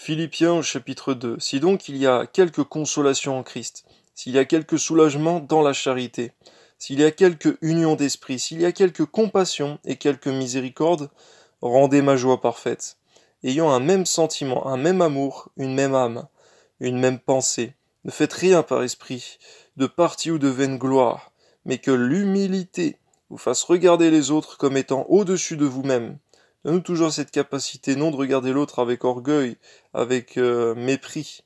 Philippiens chapitre 2. Si donc il y a quelque consolation en Christ, s'il y a quelque soulagement dans la charité, s'il y a quelque union d'esprit, s'il y a quelque compassion et quelque miséricorde, rendez ma joie parfaite, ayant un même sentiment, un même amour, une même âme, une même pensée. Ne faites rien par esprit, de partie ou de vaine gloire, mais que l'humilité vous fasse regarder les autres comme étant au-dessus de vous-même nous toujours cette capacité non de regarder l'autre avec orgueil, avec euh, mépris,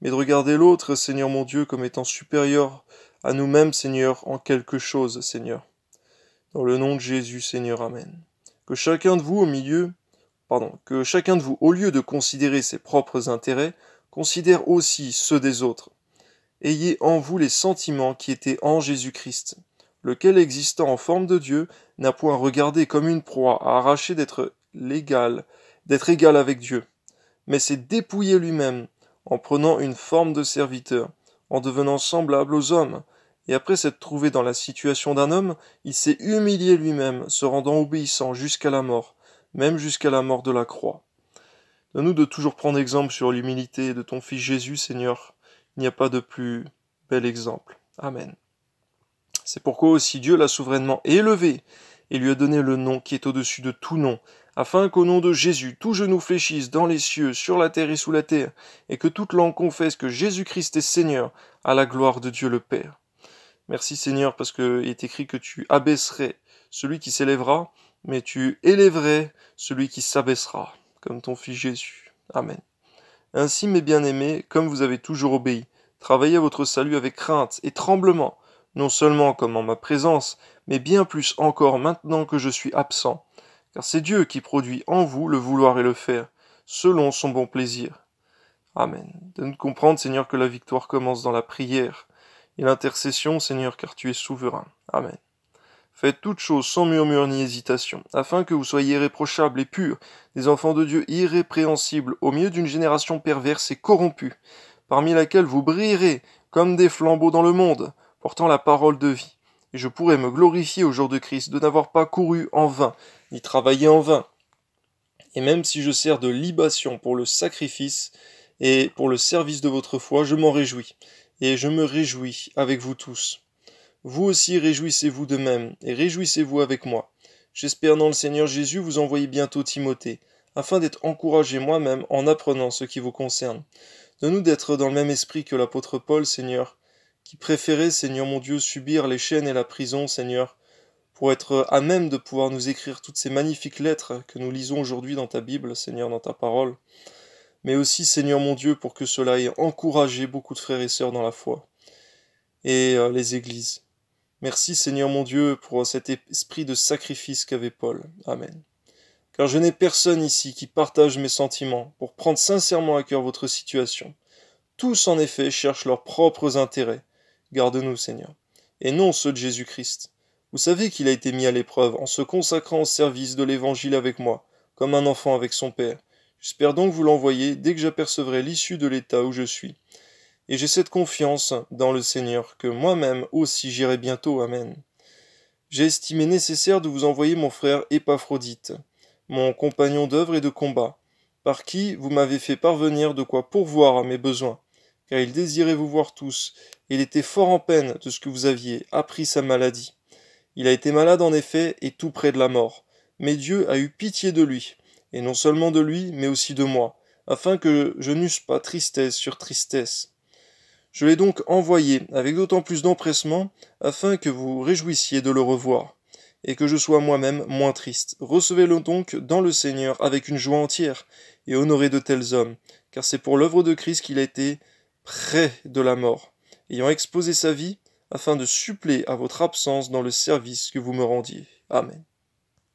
mais de regarder l'autre, Seigneur mon Dieu, comme étant supérieur à nous-mêmes, Seigneur, en quelque chose, Seigneur. Dans le nom de Jésus, Seigneur, Amen. Que chacun de vous au milieu, pardon, que chacun de vous, au lieu de considérer ses propres intérêts, considère aussi ceux des autres. Ayez en vous les sentiments qui étaient en Jésus-Christ, lequel existant en forme de Dieu, n'a point regardé comme une proie à arracher d'être l'égal, d'être égal avec Dieu, mais s'est dépouillé lui-même en prenant une forme de serviteur, en devenant semblable aux hommes, et après s'être trouvé dans la situation d'un homme, il s'est humilié lui-même, se rendant obéissant jusqu'à la mort, même jusqu'à la mort de la croix. Donne-nous de toujours prendre exemple sur l'humilité de ton Fils Jésus, Seigneur. Il n'y a pas de plus bel exemple. Amen. C'est pourquoi aussi Dieu l'a souverainement élevé et lui a donné le nom qui est au-dessus de tout nom, afin qu'au nom de Jésus tout genou fléchisse dans les cieux, sur la terre et sous la terre, et que toute langue confesse que Jésus-Christ est Seigneur, à la gloire de Dieu le Père. Merci Seigneur, parce qu'il est écrit que tu abaisserais celui qui s'élèvera, mais tu élèverais celui qui s'abaissera, comme ton Fils Jésus. Amen. Ainsi, mes bien-aimés, comme vous avez toujours obéi, travaillez à votre salut avec crainte et tremblement, non seulement comme en ma présence, mais bien plus encore maintenant que je suis absent, car c'est Dieu qui produit en vous le vouloir et le faire, selon son bon plaisir. Amen. De nous comprendre, Seigneur, que la victoire commence dans la prière et l'intercession, Seigneur, car tu es souverain. Amen. Faites toutes choses sans murmure ni hésitation, afin que vous soyez réprochables et purs, des enfants de Dieu irrépréhensibles, au milieu d'une génération perverse et corrompue, parmi laquelle vous brillerez comme des flambeaux dans le monde, portant la parole de vie. Et je pourrai me glorifier au jour de Christ de n'avoir pas couru en vain, ni travailler en vain. Et même si je sers de libation pour le sacrifice et pour le service de votre foi, je m'en réjouis, et je me réjouis avec vous tous. Vous aussi réjouissez-vous de même, et réjouissez-vous avec moi. J'espère dans le Seigneur Jésus vous envoyer bientôt Timothée, afin d'être encouragé moi-même en apprenant ce qui vous concerne. de nous d'être dans le même esprit que l'apôtre Paul, Seigneur, qui préférait, Seigneur mon Dieu, subir les chaînes et la prison, Seigneur, pour être à même de pouvoir nous écrire toutes ces magnifiques lettres que nous lisons aujourd'hui dans ta Bible, Seigneur, dans ta parole, mais aussi, Seigneur mon Dieu, pour que cela ait encouragé beaucoup de frères et sœurs dans la foi et euh, les églises. Merci, Seigneur mon Dieu, pour cet esprit de sacrifice qu'avait Paul. Amen. Car je n'ai personne ici qui partage mes sentiments pour prendre sincèrement à cœur votre situation. Tous, en effet, cherchent leurs propres intérêts. Garde-nous, Seigneur, et non ceux de Jésus-Christ. Vous savez qu'il a été mis à l'épreuve en se consacrant au service de l'Évangile avec moi, comme un enfant avec son Père. J'espère donc vous l'envoyer dès que j'apercevrai l'issue de l'état où je suis. Et j'ai cette confiance dans le Seigneur que moi-même aussi j'irai bientôt. Amen. J'ai estimé nécessaire de vous envoyer mon frère Épaphrodite, mon compagnon d'œuvre et de combat, par qui vous m'avez fait parvenir de quoi pourvoir à mes besoins, car il désirait vous voir tous, et il était fort en peine de ce que vous aviez appris sa maladie. Il a été malade en effet, et tout près de la mort. Mais Dieu a eu pitié de lui, et non seulement de lui, mais aussi de moi, afin que je n'eusse pas tristesse sur tristesse. Je l'ai donc envoyé avec d'autant plus d'empressement, afin que vous réjouissiez de le revoir, et que je sois moi-même moins triste. Recevez-le donc dans le Seigneur avec une joie entière, et honorez de tels hommes, car c'est pour l'œuvre de Christ qu'il a été près de la mort. Ayant exposé sa vie, afin de suppléer à votre absence dans le service que vous me rendiez. Amen.